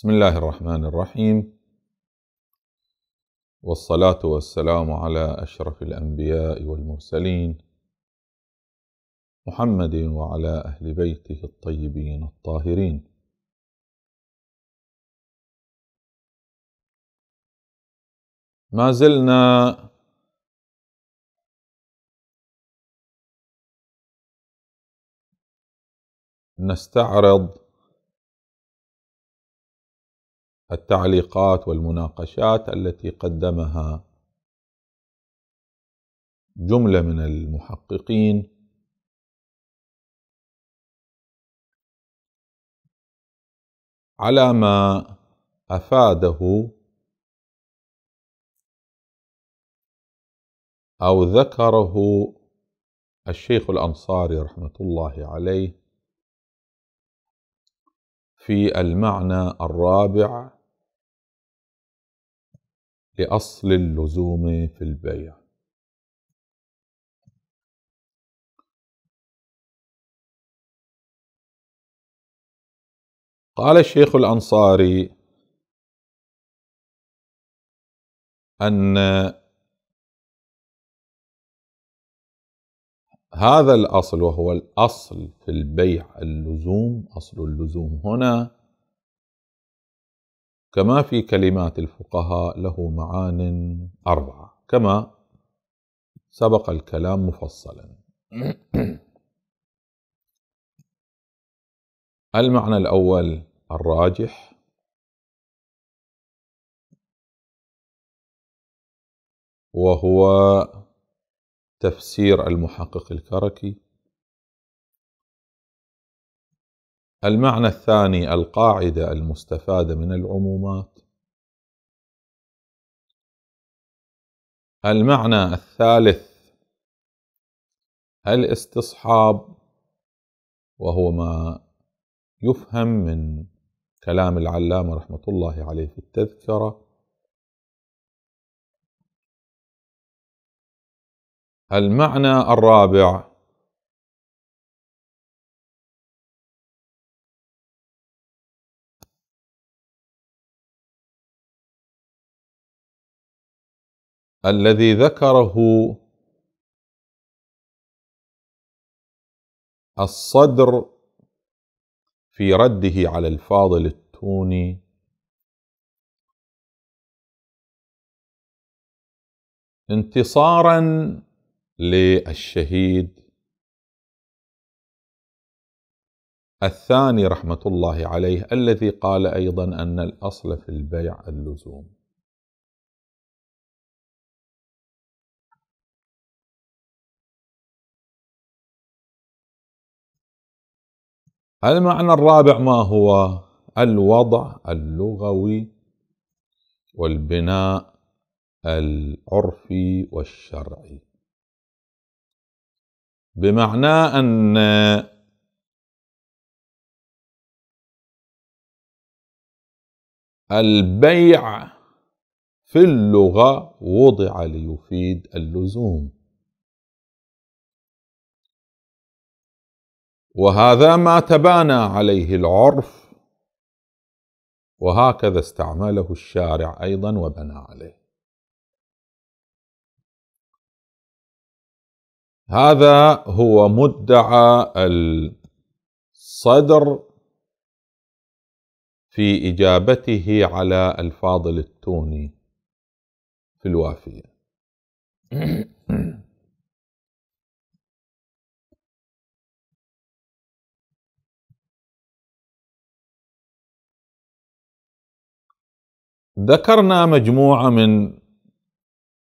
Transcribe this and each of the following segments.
بسم الله الرحمن الرحيم والصلاه والسلام على اشرف الانبياء والمرسلين محمد وعلى اهل بيته الطيبين الطاهرين ما زلنا نستعرض التعليقات والمناقشات التي قدمها جمله من المحققين على ما افاده او ذكره الشيخ الانصاري رحمه الله عليه في المعنى الرابع لأصل اللزوم في البيع قال الشيخ الأنصاري أن هذا الأصل وهو الأصل في البيع اللزوم أصل اللزوم هنا كما في كلمات الفقهاء له معان أربعة كما سبق الكلام مفصلا المعنى الأول الراجح وهو تفسير المحقق الكركي المعنى الثاني القاعدة المستفادة من العمومات المعنى الثالث الاستصحاب وهو ما يفهم من كلام العلامة رحمة الله عليه في التذكرة المعنى الرابع الذي ذكره الصدر في رده على الفاضل التوني انتصارا للشهيد الثاني رحمه الله عليه الذي قال ايضا ان الاصل في البيع اللزوم المعنى الرابع ما هو الوضع اللغوي والبناء العرفي والشرعي بمعنى ان البيع في اللغه وضع ليفيد اللزوم وهذا ما تبانى عليه العرف وهكذا استعمله الشارع ايضا وبنى عليه هذا هو مدعى الصدر في اجابته على الفاضل التوني في الوافيه ذكرنا مجموعه من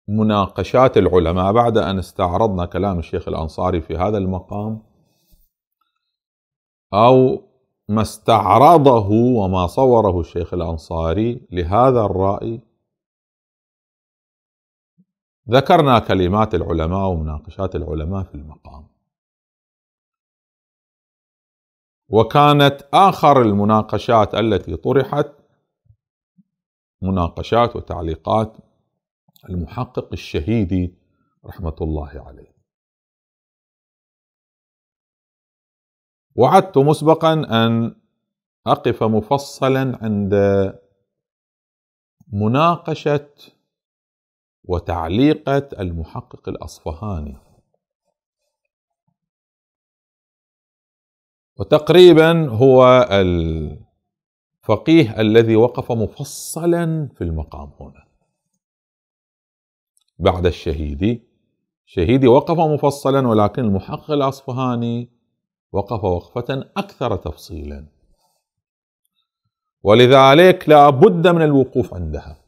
مناقشات العلماء بعد ان استعرضنا كلام الشيخ الانصاري في هذا المقام او ما استعرضه وما صوره الشيخ الانصاري لهذا الراي ذكرنا كلمات العلماء ومناقشات العلماء في المقام وكانت اخر المناقشات التي طرحت مناقشات وتعليقات المحقق الشهيدي رحمة الله عليه وعدت مسبقا أن أقف مفصلا عند مناقشة وتعليقة المحقق الأصفهاني وتقريبا هو ال فقيه الذي وقف مفصلا في المقام هنا بعد الشهيدي شهيد وقف مفصلا ولكن المحقق الاصفهاني وقف وقفه اكثر تفصيلا ولذلك لا بد من الوقوف عندها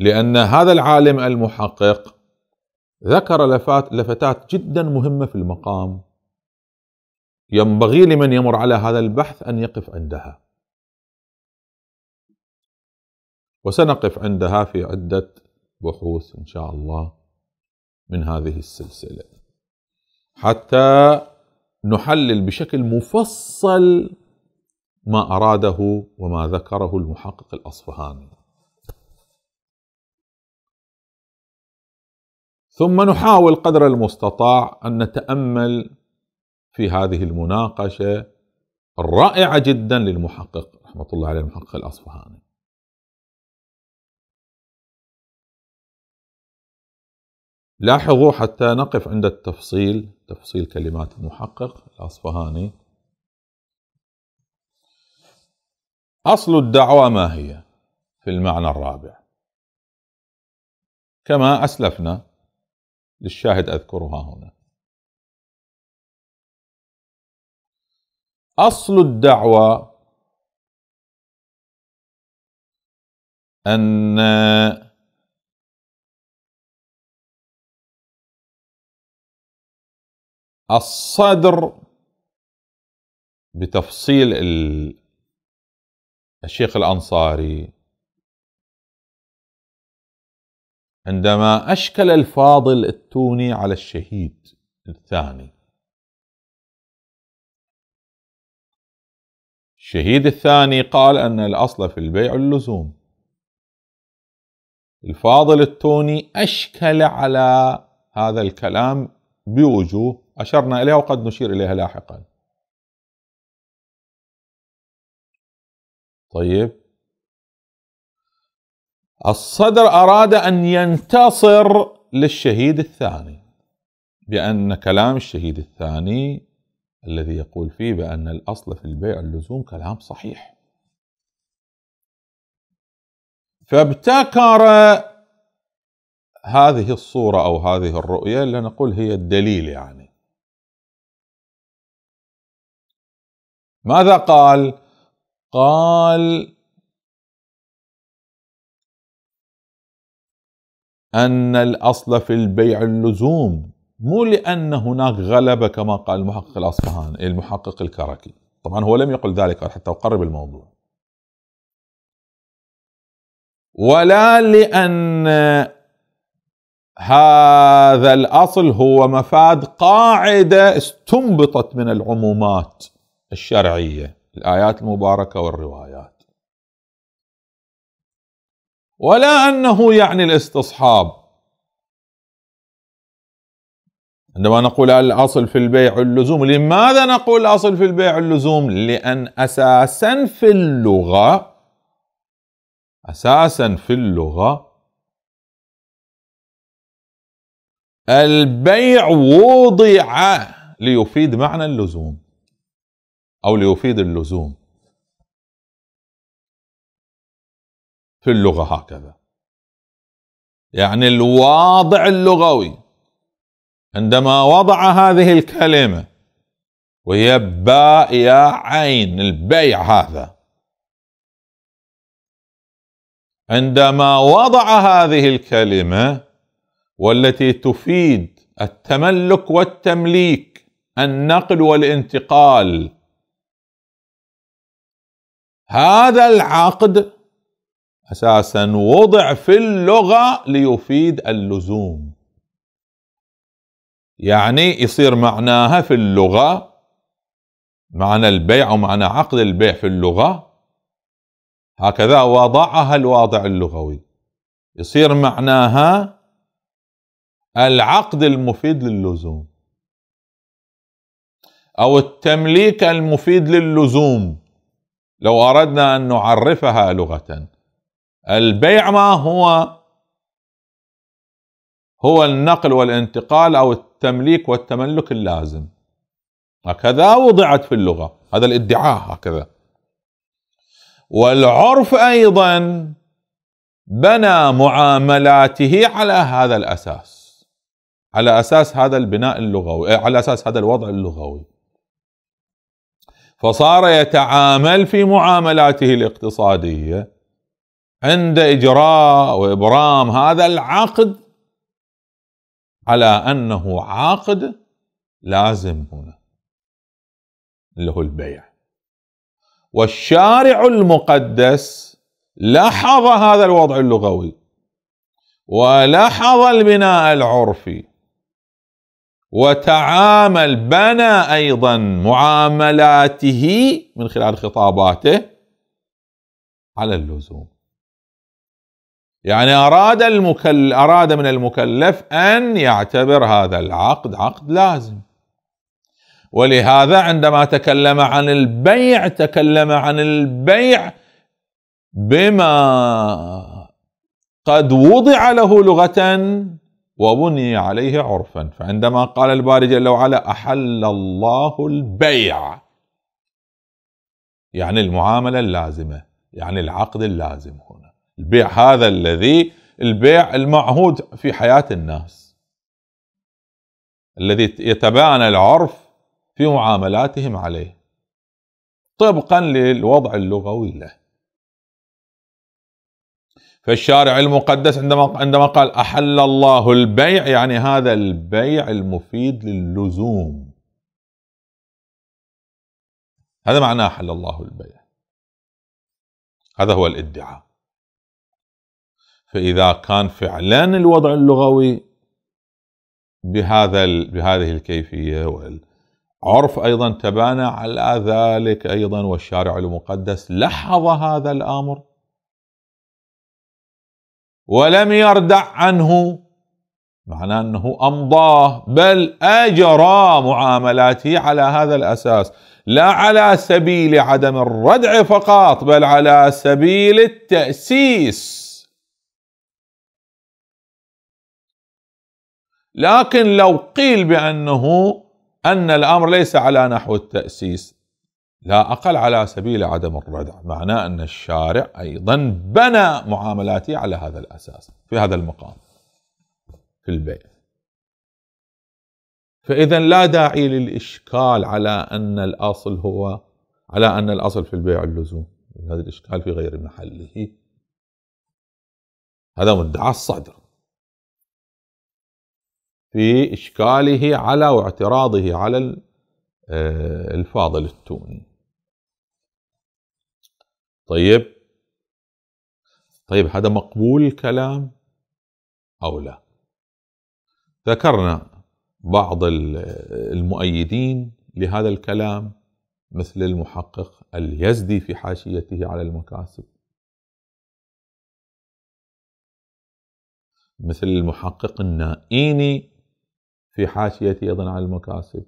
لأن هذا العالم المحقق ذكر لفات لفتات جدا مهمة في المقام ينبغي لمن يمر على هذا البحث أن يقف عندها وسنقف عندها في عدة بحوث إن شاء الله من هذه السلسلة حتى نحلل بشكل مفصل ما أراده وما ذكره المحقق الأصفهاني ثم نحاول قدر المستطاع ان نتامل في هذه المناقشه الرائعه جدا للمحقق رحمه الله عليه المحقق الاصفهاني. لاحظوا حتى نقف عند التفصيل تفصيل كلمات المحقق الاصفهاني اصل الدعوه ما هي في المعنى الرابع كما اسلفنا للشاهد أذكرها هنا أصل الدعوة أن الصدر بتفصيل الشيخ الأنصاري عندما أشكل الفاضل التوني على الشهيد الثاني الشهيد الثاني قال أن الأصل في البيع اللزوم الفاضل التوني أشكل على هذا الكلام بوجوه أشرنا إليها وقد نشير إليها لاحقا طيب الصدر أراد أن ينتصر للشهيد الثاني بأن كلام الشهيد الثاني الذي يقول فيه بأن الأصل في البيع اللزوم كلام صحيح فابتكر هذه الصورة أو هذه الرؤية لنقول هي الدليل يعني ماذا قال؟ قال أن الأصل في البيع اللزوم مو لأن هناك غلبة كما قال المحقق الأصفهاني المحقق الكركي طبعا هو لم يقل ذلك حتى أقرب الموضوع ولا لأن هذا الأصل هو مفاد قاعدة استنبطت من العمومات الشرعية الآيات المباركة والروايات ولا انه يعني الاستصحاب عندما نقول الاصل في البيع اللزوم لماذا نقول الاصل في البيع اللزوم لان اساسا في اللغه اساسا في اللغه البيع وضع ليفيد معنى اللزوم او ليفيد اللزوم في اللغة هكذا يعني الواضع اللغوي عندما وضع هذه الكلمة وهي باء يا عين البيع هذا عندما وضع هذه الكلمة والتي تفيد التملك والتمليك النقل والانتقال هذا العقد اساسا وضع في اللغه ليفيد اللزوم يعني يصير معناها في اللغه معنى البيع ومعنى عقد البيع في اللغه هكذا وضعها الواضع اللغوي يصير معناها العقد المفيد للزوم او التمليك المفيد للزوم لو اردنا ان نعرفها لغه البيع ما هو هو النقل والانتقال أو التمليك والتملك اللازم هكذا وضعت في اللغة هذا الادعاء هكذا والعرف أيضا بنى معاملاته على هذا الأساس على أساس هذا البناء اللغوي إيه، على أساس هذا الوضع اللغوي فصار يتعامل في معاملاته الاقتصادية عند إجراء وإبرام هذا العقد على أنه عقد لازم هنا اللي هو البيع والشارع المقدس لاحظ هذا الوضع اللغوي ولاحظ البناء العرفي وتعامل بنى ايضا معاملاته من خلال خطاباته على اللزوم يعني أراد المكل أراد من المكلف أن يعتبر هذا العقد عقد لازم ولهذا عندما تكلم عن البيع تكلم عن البيع بما قد وضع له لغة وبني عليه عرفا فعندما قال الباري جل وعلا أحل الله البيع يعني المعاملة اللازمة يعني العقد اللازم هنا البيع هذا الذي البيع المعهود في حياة الناس الذي يتبان العرف في معاملاتهم عليه طبقا للوضع اللغوي له فالشارع المقدس عندما عندما قال احل الله البيع يعني هذا البيع المفيد للزوم هذا معناه احل الله البيع هذا هو الادعاء فإذا كان فعلا الوضع اللغوي بهذا بهذه الكيفية والعرف أيضا تبانى على ذلك أيضا والشارع المقدس لحظ هذا الأمر ولم يردع عنه معناه أنه أمضاه بل أجرى معاملاته على هذا الأساس لا على سبيل عدم الردع فقط بل على سبيل التأسيس لكن لو قيل بأنه أن الأمر ليس على نحو التأسيس لا أقل على سبيل عدم الردع معناه أن الشارع أيضا بنى معاملاته على هذا الأساس في هذا المقام في البيع فإذا لا داعي للإشكال على أن الأصل هو على أن الأصل في البيع اللزوم هذا الإشكال في غير محله هذا مدعى الصدر في إشكاله على واعتراضه على آه، الفاضل التوني طيب طيب هذا مقبول الكلام أو لا ذكرنا بعض المؤيدين لهذا الكلام مثل المحقق اليزدي في حاشيته على المكاسب مثل المحقق النائيني في حاشيته أيضا على المكاسب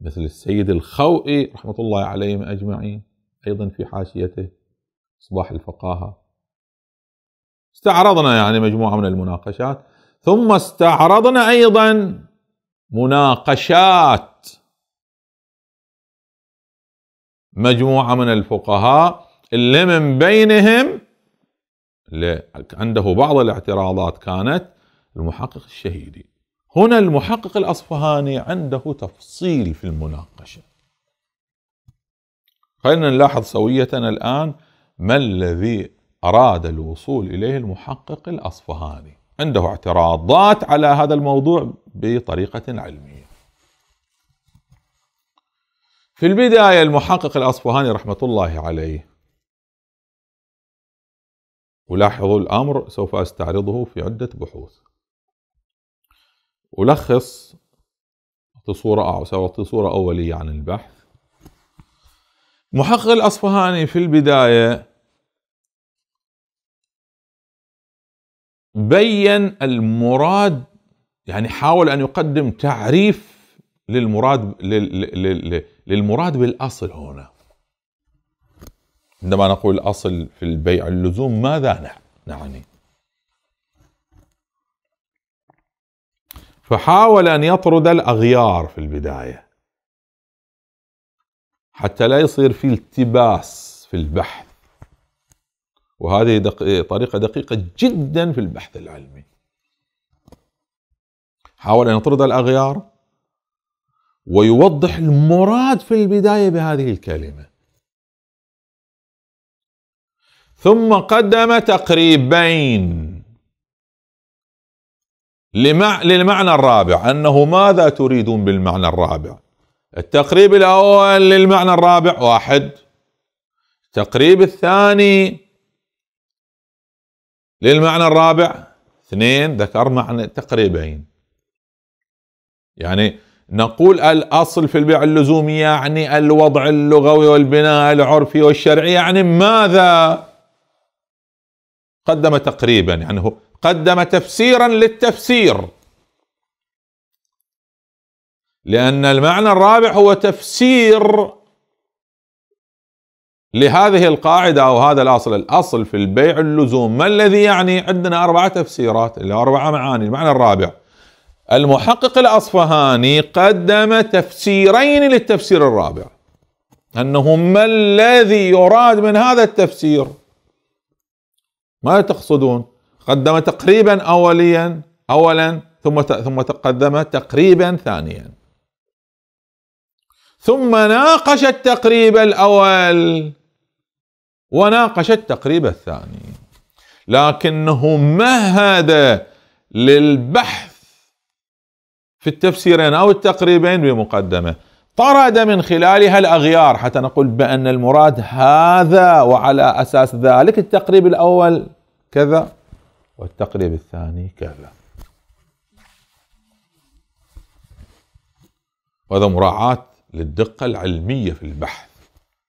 مثل السيد الخوئي رحمة الله عليهم أجمعين أيضا في حاشيته صباح الفقاهة استعرضنا يعني مجموعة من المناقشات ثم استعرضنا أيضا مناقشات مجموعة من الفقهاء اللي من بينهم اللي عنده بعض الاعتراضات كانت المحقق الشهيدي هنا المحقق الأصفهاني عنده تفصيل في المناقشة خلينا نلاحظ سوية الآن ما الذي أراد الوصول إليه المحقق الأصفهاني عنده اعتراضات على هذا الموضوع بطريقة علمية في البداية المحقق الأصفهاني رحمة الله عليه ولاحظوا الأمر سوف أستعرضه في عدة بحوث ألخص صورة أو سوت صورة أولية عن البحث محقق الأصفهاني في البداية بين المراد يعني حاول أن يقدم تعريف للمراد للمراد بالأصل هنا عندما نقول الأصل في البيع اللزوم ماذا نعني فحاول أن يطرد الأغيار في البداية حتى لا يصير في التباس في البحث وهذه دق... طريقة دقيقة جدا في البحث العلمي حاول أن يطرد الأغيار ويوضح المراد في البداية بهذه الكلمة ثم قدم تقريبين لمع... للمعنى الرابع أنه ماذا تريدون بالمعنى الرابع التقريب الأول للمعنى الرابع واحد التقريب الثاني للمعنى الرابع اثنين ذكر معنى تقريبين يعني نقول الأصل في البيع اللزومي يعني الوضع اللغوي والبناء العرفي والشرعي يعني ماذا قدم تقريبا يعني هو قدم تفسيرا للتفسير لأن المعنى الرابع هو تفسير لهذه القاعدة أو هذا الأصل الأصل في البيع اللزوم ما الذي يعني عندنا أربعة تفسيرات اربعه معاني المعنى الرابع المحقق الأصفهاني قدم تفسيرين للتفسير الرابع أنه ما الذي يراد من هذا التفسير ما تقصدون قدم تقريبا اوليا اولا ثم ثم تقدم تقريبا ثانيا ثم ناقش التقريب الاول وناقش التقريب الثاني لكنه مهد للبحث في التفسيرين او التقريبين بمقدمه طرد من خلالها الاغيار حتى نقول بان المراد هذا وعلى اساس ذلك التقريب الاول كذا والتقريب الثاني كذا وهذا مراعاة للدقة العلمية في البحث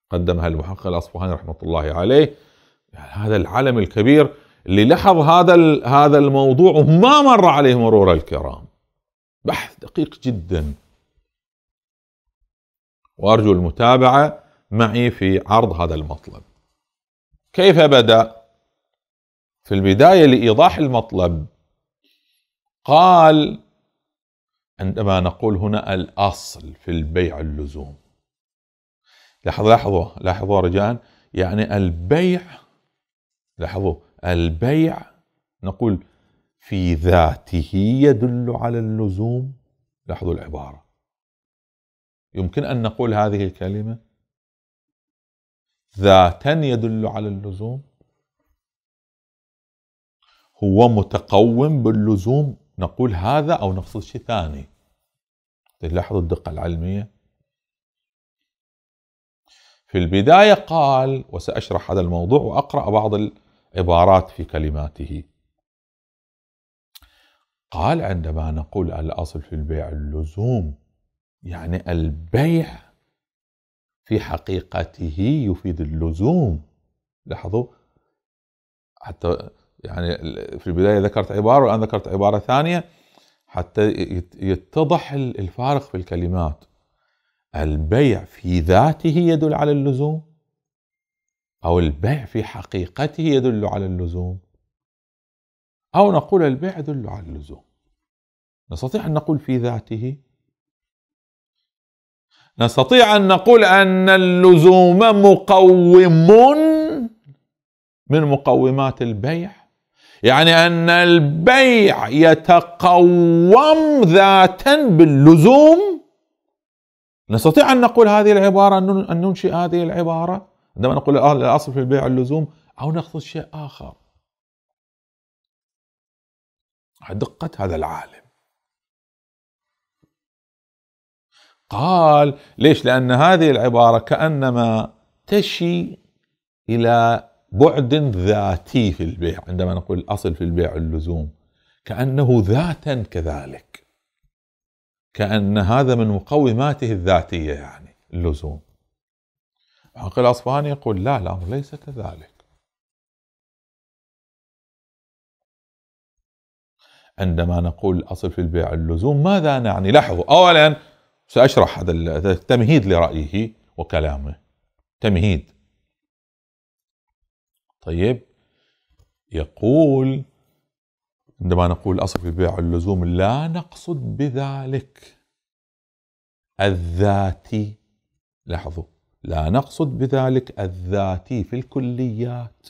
قدمها المحقق الأصفهاني رحمة الله عليه يعني هذا العلم الكبير اللي لاحظ هذا هذا الموضوع وما مر عليه مرور الكرام بحث دقيق جدا وأرجو المتابعة معي في عرض هذا المطلب كيف بدأ في البداية لإيضاح المطلب قال عندما نقول هنا الأصل في البيع اللزوم لاحظوا لاحظوا لاحظوا رجاء يعني البيع لاحظوا البيع نقول في ذاته يدل على اللزوم لاحظوا العبارة يمكن أن نقول هذه الكلمة ذاتا يدل على اللزوم هو متقوم باللزوم نقول هذا أو نقصد شيء ثاني تلاحظوا طيب، الدقة العلمية في البداية قال وسأشرح هذا الموضوع وأقرأ بعض العبارات في كلماته قال عندما نقول الأصل في البيع اللزوم يعني البيع في حقيقته يفيد اللزوم لاحظوا حتى يعني في البدايه ذكرت عباره والان ذكرت عباره ثانيه حتى يتضح الفارق في الكلمات البيع في ذاته يدل على اللزوم او البيع في حقيقته يدل على اللزوم او نقول البيع يدل على اللزوم نستطيع ان نقول في ذاته نستطيع ان نقول ان اللزوم مقوم من مقومات البيع يعني ان البيع يتقوم ذاتا باللزوم نستطيع ان نقول هذه العباره ان ننشئ هذه العباره عندما نقول الاصل في البيع اللزوم او نقصد شيء اخر دقه هذا العالم قال ليش لان هذه العباره كانما تشي الى بعد ذاتي في البيع عندما نقول الأصل في البيع اللزوم كأنه ذاتا كذلك كأن هذا من مقوماته الذاتية يعني اللزوم عقل الأصفهاني يقول لا الأمر ليس كذلك عندما نقول الأصل في البيع اللزوم ماذا نعني لاحظوا أولا سأشرح هذا التمهيد لرأيه وكلامه تمهيد طيب يقول عندما نقول الأصل في البيع اللزوم لا نقصد بذلك الذاتي لاحظوا لا نقصد بذلك الذاتي في الكليات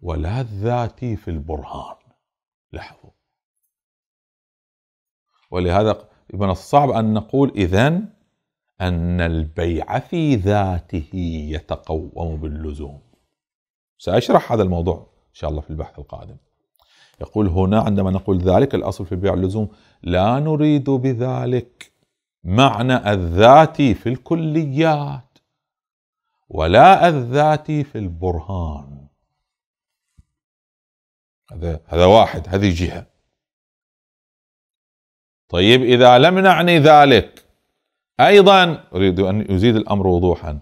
ولا الذاتي في البرهان لاحظوا ولهذا من الصعب أن نقول إذن أن البيع في ذاته يتقوم باللزوم سأشرح هذا الموضوع إن شاء الله في البحث القادم يقول هنا عندما نقول ذلك الأصل في البيع اللزوم لا نريد بذلك معنى الذاتي في الكليات ولا الذاتي في البرهان هذا هذا واحد هذه جهه طيب اذا لم نعني ذلك ايضا اريد ان يزيد الامر وضوحا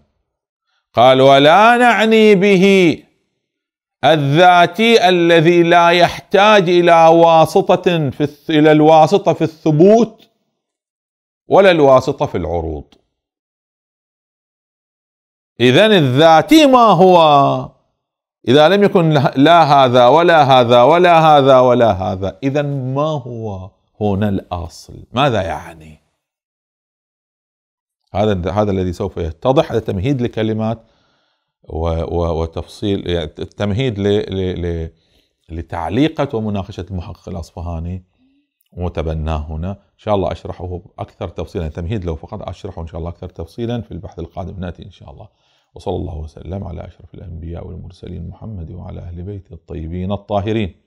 قال ولا نعني به الذاتي الذي لا يحتاج الى واسطه في الى الواسطه في الثبوت ولا الواسطه في العروض اذا الذاتي ما هو اذا لم يكن لا هذا ولا هذا ولا هذا ولا هذا اذا ما هو هنا الاصل ماذا يعني هذا هذا الذي سوف يتضح هذا تمهيد لكلمات وتفصيل يعني التمهيد لتعليقة ومناقشة المحقق الأصفهاني وتبناه هنا إن شاء الله أشرحه أكثر تفصيلا تمهيد لو فقط أشرحه إن شاء الله أكثر تفصيلا في البحث القادم نأتي إن شاء الله وصلى الله وسلم على أشرف الأنبياء والمرسلين محمد وعلى أهل بيته الطيبين الطاهرين